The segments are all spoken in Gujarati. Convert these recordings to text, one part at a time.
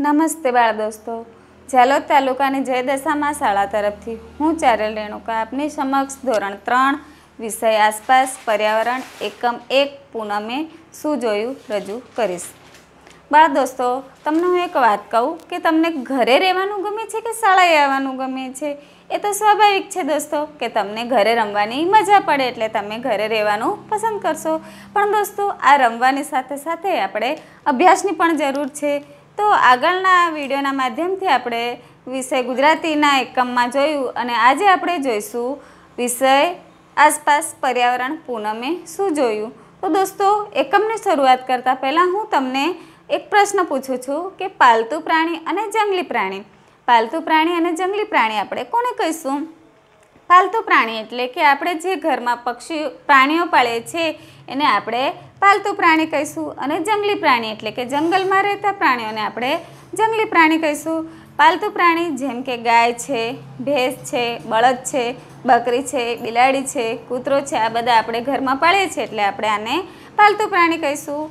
નમસ્તે બાળ દોસ્તો ઝાલોદ તાલુકાની જયદશામાં શાળા તરફથી હું ચારેલ રેણુકા આપની સમક્ષ ધોરણ ત્રણ વિષય આસપાસ પર્યાવરણ એકમ એક પૂનમે શું જોયું રજૂ કરીશ બાળ દોસ્તો તમને હું એક વાત કહું કે તમને ઘરે રહેવાનું ગમે છે કે શાળાએ આવવાનું ગમે છે એ તો સ્વાભાવિક છે દોસ્તો કે તમને ઘરે રમવાની મજા પડે એટલે તમે ઘરે રહેવાનું પસંદ કરશો પણ દોસ્તો આ રમવાની સાથે સાથે આપણે અભ્યાસની પણ જરૂર છે તો આગળના વિડીયોના માધ્યમથી આપણે વિષય ગુજરાતીના એકમમાં જોયું અને આજે આપણે જોઈશું વિષય આસપાસ પર્યાવરણ પૂનમે શું જોયું તો દોસ્તો એકમની શરૂઆત કરતાં પહેલાં હું તમને એક પ્રશ્ન પૂછું છું કે પાલતુ પ્રાણી અને જંગલી પ્રાણી પાલતુ પ્રાણી અને જંગલી પ્રાણી આપણે કોને કહીશું પાલતુ પ્રાણી એટલે કે આપણે જે ઘરમાં પક્ષી પ્રાણીઓ પાળે છે એને આપણે પાલતુ પ્રાણી કહીશું અને જંગલી પ્રાણી એટલે કે જંગલમાં રહેતા પ્રાણીઓને આપણે જંગલી પ્રાણી કહીશું પાલતુ પ્રાણી જેમ કે ગાય છે ભેંસ છે બળદ છે બકરી છે બિલાડી છે કૂતરો છે આ બધા આપણે ઘરમાં પાળીએ છીએ એટલે આપણે આને પાલતુ પ્રાણી કહીશું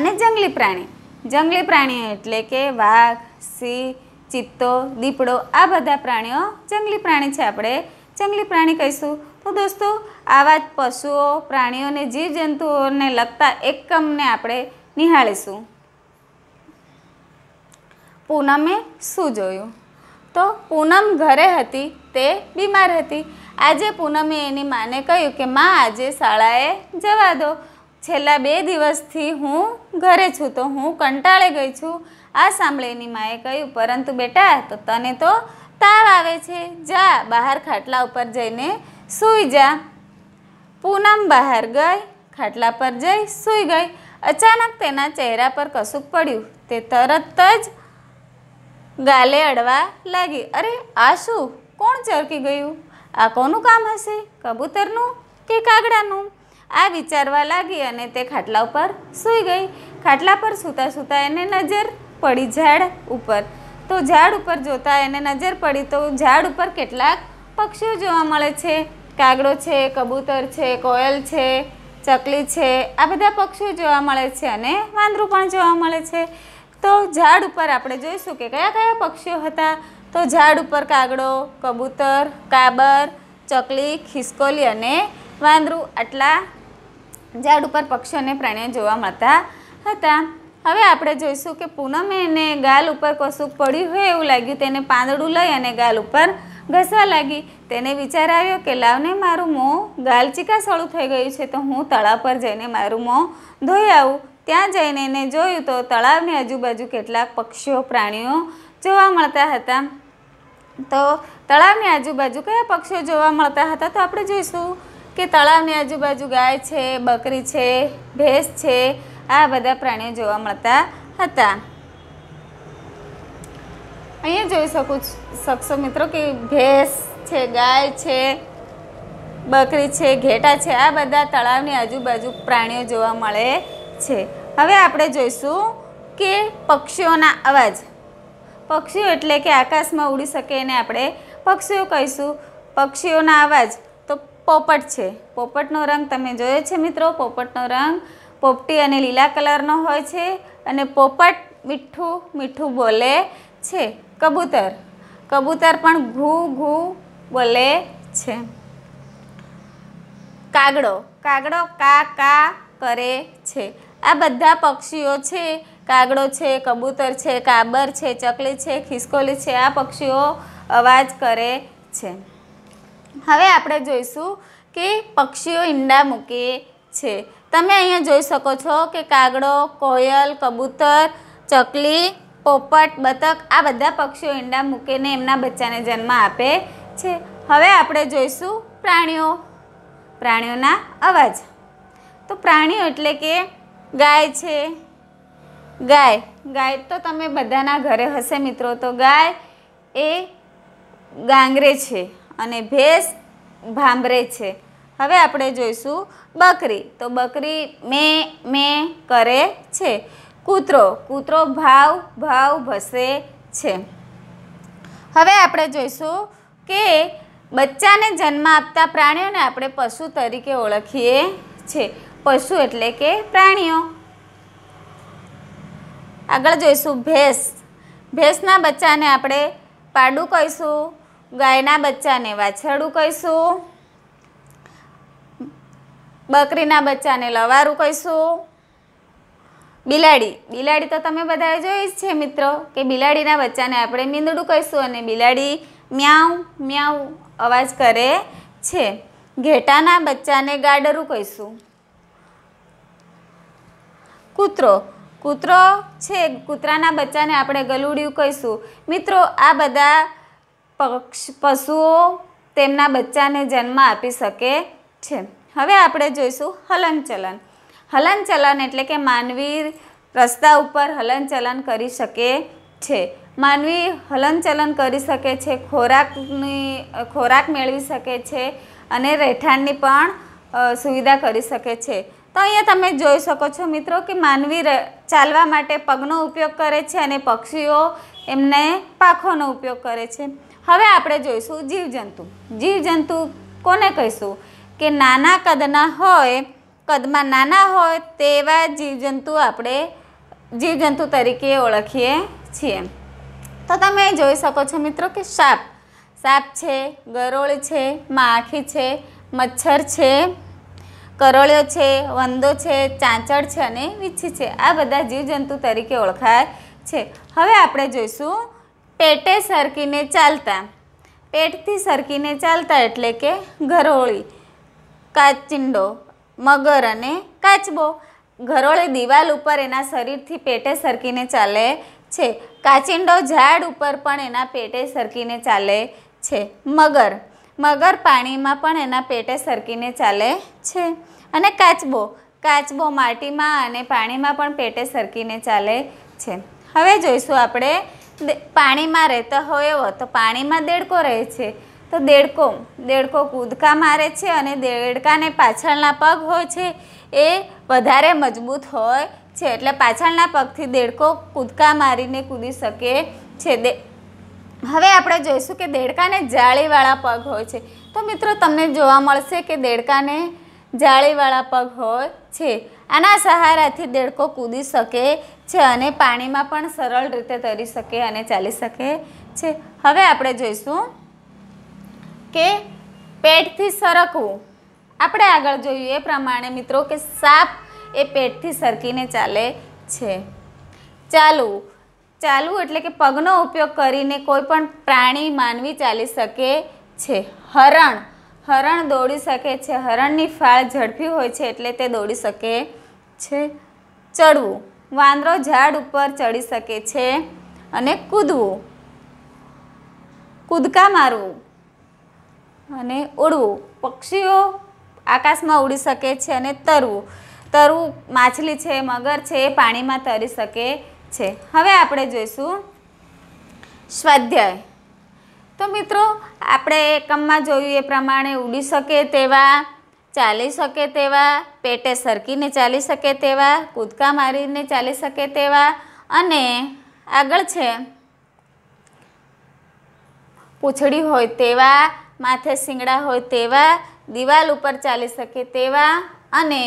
અને જંગલી પ્રાણી જંગલી પ્રાણી એટલે કે વાઘ સિંહ ચિત્તો દીપડો આ બધા પ્રાણીઓ જંગલી પ્રાણી છે આપણે જંગલી પ્રાણી કહીશું તો દોસ્તો આવા જ પશુઓ પ્રાણીઓને જીવજંતુઓને લગતા એકમને આપણે નિહાળીશું પૂનમે શું જોયું તો પૂનમ ઘરે હતી તે બીમાર હતી આજે પૂનમે એની માને કહ્યું કે માં આજે શાળાએ જવા દો છેલ્લા બે દિવસથી હું ઘરે છું તો હું કંટાળે ગઈ છું આ સાંભળીની માએ કહ્યું પરંતુ બેટા તો તને તો તાવ આવે છે જા બહાર ખાટલા ઉપર જઈને સૂઈ જા પૂનમ બહાર ગઈ ખાટલા પર જઈ સૂઈ ગઈ અચાનક તેના ચહેરા પર કશુંક પડ્યું તે તરત જ ગાલે અડવા લાગી અરે આ શું કોણ ચરકી ગયું આ કોનું કામ હશે કબૂતરનું કે કાગડાનું આ વિચારવા લાગી અને તે ખાટલા ઉપર સૂઈ ગઈ ખાટલા પર સૂતા સૂતા એને નજર પડી ઝાડ ઉપર તો ઝાડ ઉપર જોતાં એને નજર પડી તો ઝાડ ઉપર કેટલાક પક્ષીઓ જોવા મળે છે કાગડો છે કબૂતર છે કોયલ છે ચકલી છે આ બધા પક્ષીઓ જોવા મળે છે અને વાંદરું પણ જોવા મળે છે તો ઝાડ ઉપર આપણે જોઈશું કે કયા કયા પક્ષીઓ હતા તો ઝાડ ઉપર કાગડો કબૂતર કાબર ચકલી ખિસકોલી અને વાંદરું આટલા ઝાડ ઉપર પક્ષીઓને પ્રાણીઓ જોવા મળતા હતા હવે આપણે જોઈશું કે પૂનમે એને ગાલ ઉપર કશું પડ્યું હોય એવું લાગ્યું તેને પાંદડું લઈ અને ગાલ ઉપર ઘસવા લાગી તેને વિચાર આવ્યો કે લાવને મારું મોં ગાલ ચીકાસળું થઈ ગયું છે તો હું તળાવ પર જઈને મારું મોં ધોઈ આવું ત્યાં જઈને એને જોયું તો તળાવની આજુબાજુ કેટલાક પક્ષીઓ પ્રાણીઓ જોવા મળતા હતા તો તળાવની આજુબાજુ કયા પક્ષીઓ જોવા મળતા હતા તો આપણે જોઈશું કે તળાવની આજુબાજુ ગાય છે બકરી છે ભેંસ છે આ બધા પ્રાણીઓ જોવા મળતા હતા અહીંયા જોઈ શકું શકશો મિત્રો કે ભેંસ છે ગાય છે બકરી છે ઘેટા છે આ બધા તળાવની આજુબાજુ પ્રાણીઓ જોવા મળે છે હવે આપણે જોઈશું કે પક્ષીઓના અવાજ પક્ષીઓ એટલે કે આકાશમાં ઉડી શકે એને આપણે પક્ષીઓ કહીશું પક્ષીઓના અવાજ પોપટ છે પોપટનો રંગ તમે જોયો છે મિત્રો પોપટનો રંગ પોપટી અને લીલા કલરનો હોય છે અને પોપટ મીઠું મીઠું બોલે છે કબૂતર કબૂતર પણ ઘૂ ઘૂ બોલે છે કાગડો કાગડો કા કા કરે છે આ બધા પક્ષીઓ છે કાગડો છે કબૂતર છે કાબર છે ચકલી છે ખિસકોલી છે આ પક્ષીઓ અવાજ કરે છે હવે આપણે જોઈશું કે પક્ષીઓ ઈંડા મૂકે છે તમે અહીંયા જોઈ શકો છો કે કાગડો કોયલ કબૂતર ચકલી પોપટ બતક આ બધા પક્ષીઓ ઈંડા મૂકીને એમના બચ્ચાને જન્મ આપે છે હવે આપણે જોઈશું પ્રાણીઓ પ્રાણીઓના અવાજ તો પ્રાણીઓ એટલે કે ગાય છે ગાય ગાય તો તમે બધાના ઘરે હશે મિત્રો તો ગાય એ ગાંગરે છે અને ભેંસ ભાંભરે છે હવે આપણે જોઈશું બકરી તો બકરી મે મે કરે છે કૂતરો કૂતરો ભાવ ભાવ ભસે છે હવે આપણે જોઈશું કે બચ્ચાને જન્મ આપતા પ્રાણીઓને આપણે પશુ તરીકે ઓળખીએ છીએ પશુ એટલે કે પ્રાણીઓ આગળ જોઈશું ભેંસ ભેંસના બચ્ચાને આપણે પાડું કહીશું ગાયના બચ્ચાને વાછરડું કહીશું બકરીના બચ્ચાને લવારું કહીશું બિલાડી બિલાડી તો તમે બધાએ જોઈ જ છે મિત્રો કે બિલાડીના બચ્ચાને આપણે મીંદડું કહીશું અને બિલાડી મ્યાઉ મ્યાઉ અવાજ કરે છે ઘેટાના બચ્ચાને ગાડરું કહીશું કૂતરો કૂતરો છે કૂતરાના બચ્ચાને આપણે ગલુડિયું કહીશું મિત્રો આ બધા પક્ષ પશુઓ તેમના બચ્ચાને જન્મ આપી શકે છે હવે આપણે જોઈશું હલનચલન હલનચલન એટલે કે માનવી રસ્તા ઉપર હલનચલન કરી શકે છે માનવી હલનચલન કરી શકે છે ખોરાકની ખોરાક મેળવી શકે છે અને રહેઠાણની પણ સુવિધા કરી શકે છે તો અહીંયા તમે જોઈ શકો છો મિત્રો કે માનવી ચાલવા માટે પગનો ઉપયોગ કરે છે અને પક્ષીઓ એમને પાખોનો ઉપયોગ કરે છે હવે આપણે જોઈશું જીવજંતુ જીવજંતુ કોને કહીશું કે નાના કદના હોય કદમાં નાના હોય તેવા જીવજંતુ આપણે જીવજંતુ તરીકે ઓળખીએ છીએ તો તમે જોઈ શકો છો મિત્રો કે સાપ સાપ છે ગરોળ છે માખી છે મચ્છર છે કરોળ્યો છે વંદો છે ચાંચળ છે અને વીછી છે આ બધા જીવજંતુ તરીકે ઓળખાય છે હવે આપણે જોઈશું પેટે સરકીને ચાલતા પેટથી સરકીને ચાલતા એટલે કે ઘરોળી કાચિંડો મગર અને કાચબો ઘરોળી દિવાલ ઉપર એના શરીરથી પેટે સરકીને ચાલે છે કાચિંડો ઝાડ ઉપર પણ એના પેટે સરકીને ચાલે છે મગર મગર પાણીમાં પણ એના પેટે સરકીને ચાલે છે અને કાચબો કાચબો માટીમાં અને પાણીમાં પણ પેટે સરકીને ચાલે છે હવે જોઈશું આપણે પાણીમાં રહેતા હોય એવો તો પાણીમાં દેડકો રહે છે તો દેડકો દેડકો કૂદકા મારે છે અને દેડકાને પાછળના પગ હોય છે એ વધારે મજબૂત હોય છે એટલે પાછળના પગથી દેડકો કૂદકા મારીને કૂદી શકે છે દે હવે આપણે જોઈશું કે દેડકાને જાળીવાળા પગ હોય છે તો મિત્રો તમને જોવા મળશે કે દેડકાને જાળીવાળા પગ હોય છે આના સહારાથી દેડકો કૂદી શકે છે અને પાણીમાં પણ સરળ રીતે તરી શકે અને ચાલી શકે છે હવે આપણે જોઈશું કે પેટથી સરકવું આપણે આગળ જોયું એ પ્રમાણે મિત્રો કે સાપ એ પેટથી સરકીને ચાલે છે ચાલવું ચાલવું એટલે કે પગનો ઉપયોગ કરીને કોઈ પણ પ્રાણી માનવી ચાલી શકે છે હરણ હરણ દોડી શકે છે હરણની ફાળ ઝડપી હોય છે એટલે તે દોડી શકે છે ચડવું વાંદરો ઝાડ ઉપર ચડી શકે છે અને કૂદવું કૂદકા મારવું અને ઉડવું પક્ષીઓ આકાશમાં ઉડી શકે છે અને તરવું તરવું માછલી છે મગર છે એ પાણીમાં તરી શકે છે હવે આપણે જોઈશું સ્વાધ્યાય તો મિત્રો આપણે એકમમાં જોયું એ પ્રમાણે ઉડી શકે તેવા ચાલી શકે તેવા પેટે સરકીને ચાલી શકે તેવા કૂદકા મારીને ચાલી શકે તેવા અને આગળ છે પૂછડી હોય તેવા માથે શિંગડા હોય તેવા દિવાલ ઉપર ચાલી શકે તેવા અને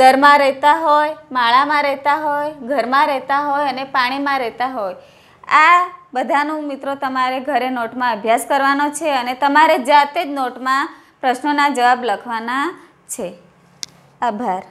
દરમાં રહેતા હોય માળામાં રહેતા હોય ઘરમાં રહેતા હોય અને પાણીમાં રહેતા હોય આ બધાનું મિત્રો તમારે ઘરે નોટમાં અભ્યાસ કરવાનો છે અને તમારે જાતે જ નોટમાં પ્રશ્નોના જવાબ લખવાના છે આભાર